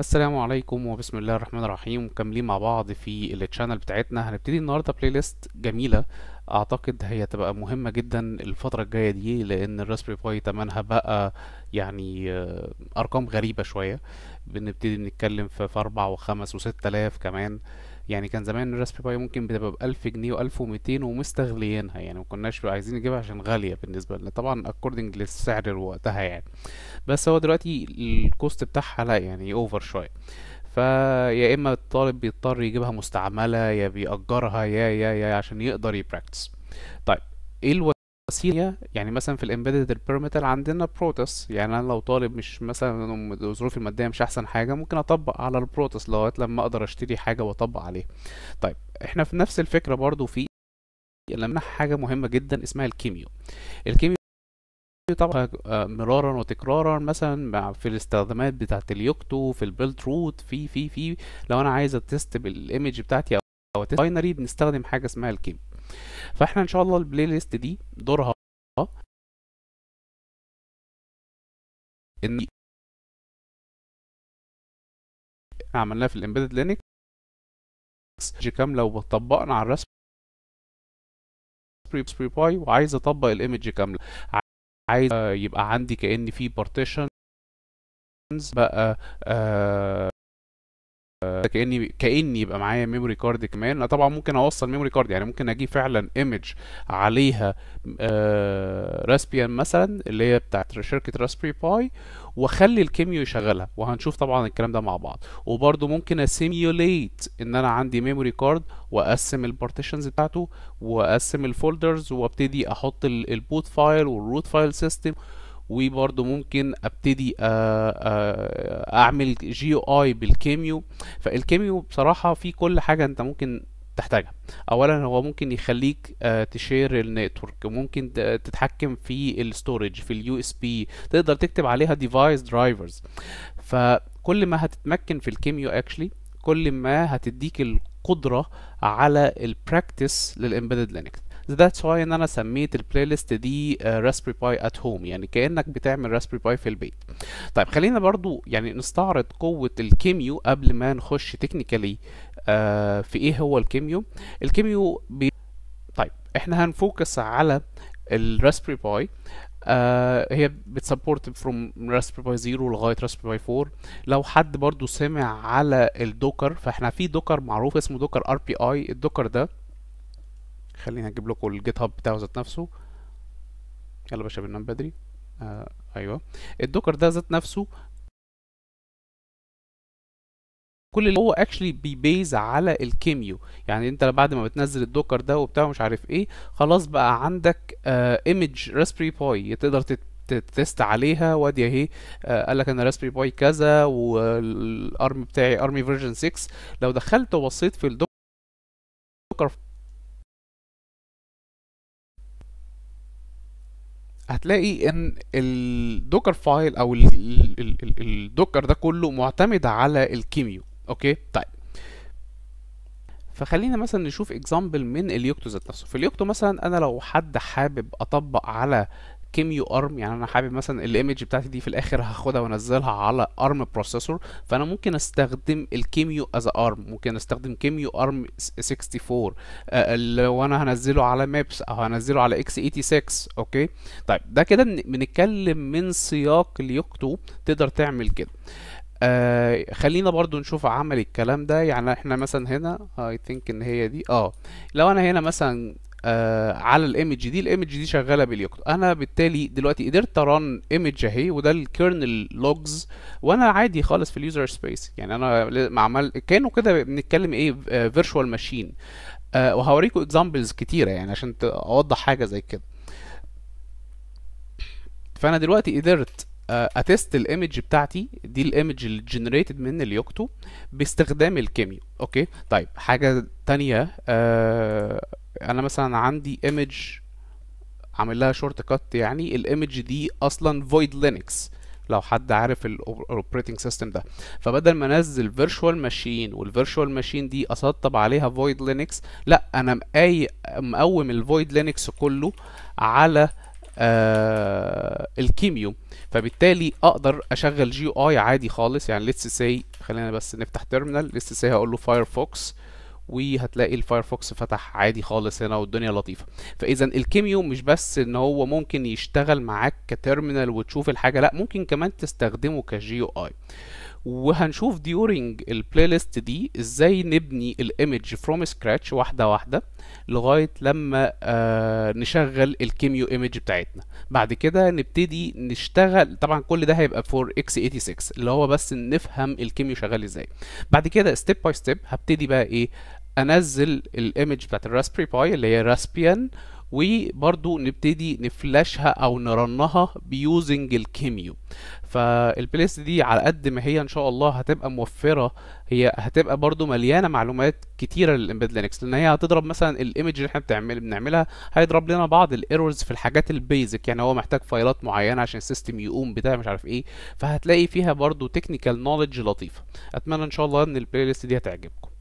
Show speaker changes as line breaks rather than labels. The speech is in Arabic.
السلام عليكم وبسم الله الرحمن الرحيم مكملين مع بعض في التشانل بتاعتنا هنبتدي النهارده بلاي ليست جميله اعتقد هي تبقى مهمه جدا الفتره الجايه دي لان الراسبري باي تمنها بقى يعني آه، ارقام غريبه شويه بنبتدي نتكلم في 4 و5 و6000 كمان يعني كان زمان الرسم باي ممكن بتبقى بألف جنيه وألف ومتين ومستغليينها يعني مكناش عايزين نجيبها عشان غالية بالنسبة لنا طبعا اكوردنج للسعر وقتها يعني بس هو دلوقتي الكوست بتاعها لا يعني اوفر شوية فيا اما الطالب بيضطر يجيبها مستعملة يا بيأجرها يا يا يا عشان يقدر يبراكتس طيب ايه سيريا يعني مثلا في الامبيدد البيرمتال عندنا بروتس يعني انا لو طالب مش مثلا ظروفي الماديه مش احسن حاجه ممكن اطبق على البروتس لغايه لما اقدر اشتري حاجه واطبق عليها طيب احنا في نفس الفكره برضو في لما حاجه مهمه جدا اسمها الكيميو الكيميو طبعا آه، مرارا وتكرارا مثلا في الاستخدامات بتاعه اليوكتو في البيلت روت في في في لو انا عايز اتست بالايمج بتاعتي او باينري بنستخدم حاجه اسمها الكيميو فاحنا ان شاء الله البلاي ليست دي دورها ان عملناها في الامبيدد لينكس كامله وطبقنا على الرسم بري باي وعايز اطبق الايمج كامله عايز يبقى عندي كان في بارتيشن بقى آه آه، كاني كاني يبقى معايا ميموري كارد كمان انا طبعا ممكن اوصل ميموري كارد يعني ممكن اجيب فعلا ايمج عليها راسبيان آه، مثلا اللي هي بتاعت شركه راسبري باي واخلي الكيميو يشغلها وهنشوف طبعا الكلام ده مع بعض وبرده ممكن اسيميوليت ان انا عندي ميموري كارد واقسم البارتيشنز بتاعته واقسم الفولدرز وابتدي احط البوت فايل والروت فايل سيستم وبرده ممكن ابتدي آه، آه، اعمل جي اي بالكيميو فالكيميو بصراحه في كل حاجه انت ممكن تحتاجها اولا هو ممكن يخليك آه، تشير النتورك ممكن تتحكم في الستورج في اليو اس بي تقدر تكتب عليها ديفايس درايفرز فكل ما هتتمكن في الكيميو اكشلي كل ما هتديك القدره على البراكتس للامبيدد لينكس that's why ان انا سميت البلاي ليست دي راسبري باي ات هوم يعني كانك بتعمل راسبري باي في البيت طيب خلينا برضو يعني نستعرض قوه الكيميو قبل ما نخش تكنيكالي آه، في ايه هو الكيميو الكيميو بي... طيب احنا هنفوكس على الراسبري باي آه هي بتسبورت فروم راسبري باي 0 لغايه راسبري باي 4 لو حد برضو سمع على الدوكر فاحنا في دوكر معروف اسمه دوكر ار بي اي الدوكر ده خليني اجيب لكم الجيت هاب بتاعه ذات نفسه يلا باشا بننام بدري آه ايوه الدوكر ده ذات نفسه كل اللي هو اكشلي بيبيز على الكيميو يعني انت بعد ما بتنزل الدوكر ده وبتاع مش عارف ايه خلاص بقى عندك ايمج راسبري باي تقدر تست عليها وادي اهي آه قال لك انا راسبري باي كذا والارم بتاعي ارمي فيرجن 6 لو دخلت وبصيت في الدوكر هتلاقي ان الدوكر فايل او الدوكر ده كله معتمد على الكيميو اوكي طيب فخلينا مثلا نشوف اكزامبل من اليوكتو ذات نفسه في اليوكتو مثلا انا لو حد حابب اطبق على كيميو ارم يعني انا حابب مثلا الايمج بتاعتي دي في الاخر هاخدها وانزلها على ارم بروسيسور فانا ممكن استخدم الكيميو از ارم ممكن استخدم كيميو ارم 64 آه، لو انا هنزله على مابس او هنزله على اكس 86 اوكي طيب ده كده بنتكلم من سياق اليوكتو تقدر تعمل كده آه خلينا برضو نشوف عمل الكلام ده يعني احنا مثلا هنا اي ثينك ان هي دي اه لو انا هنا مثلا آه على الايمج دي الايمج دي شغاله باليوكتو انا بالتالي دلوقتي قدرت ارن ايمج اهي وده الكيرنل لوجز وانا عادي خالص في اليوزر سبيس يعني انا ما عمل كانوا كده بنتكلم ايه فيرتشوال آه، ماشين آه، وهوريكم اكزامبلز كتيره يعني عشان اوضح حاجه زي كده فانا دلوقتي قدرت اتست آه، الايمج بتاعتي دي الايمج اللي جنريتد من اليوكتو باستخدام الكيميو اوكي طيب حاجه تانية آه انا مثلا عندي ايمج عامل لها شورت كات يعني الايمج دي اصلا فويد لينكس لو حد عارف الاوبريتنج سيستم ده فبدل ما انزل فيرتشوال ماشين والفيرتشوال ماشين دي اسطب عليها فويد لينكس لا انا مقاي مقوم الفويد لينكس كله على آه الكيميو فبالتالي اقدر اشغل جي او اي عادي خالص يعني ليتس سي خلينا بس نفتح تيرمينال ليتس سي هقول له فايرفوكس آه وهتلاقي الفايرفوكس فتح عادي خالص هنا والدنيا لطيفه فاذا الكيميو مش بس ان هو ممكن يشتغل معاك كترمينال وتشوف الحاجه لا ممكن كمان تستخدمه كجيو اي وهنشوف ديورنج البلاي ليست دي ازاي نبني الايمج فروم سكراتش واحده واحده لغايه لما آه نشغل الكيميو ايمج بتاعتنا بعد كده نبتدي نشتغل طبعا كل ده هيبقى فور اكس 86 اللي هو بس نفهم الكيميو شغال ازاي بعد كده ستيب باي ستيب هبتدي بقى ايه انزل الايمج بتاعت الراسبري باي اللي هي راسبيان وبرضو نبتدي نفلاشها او نرنها بيوزنج الكيميو فالبليس دي على قد ما هي ان شاء الله هتبقى موفره هي هتبقى برضو مليانه معلومات كتيره للامبيد لينكس لان هي هتضرب مثلا الايمج اللي احنا بتعمل بنعملها هيضرب لنا بعض الايرورز في الحاجات البيزك يعني هو محتاج فايلات معينه عشان السيستم يقوم بتاع مش عارف ايه فهتلاقي فيها برضو تكنيكال نوليدج لطيفه اتمنى ان شاء الله ان البلاي ليست دي هتعجبكم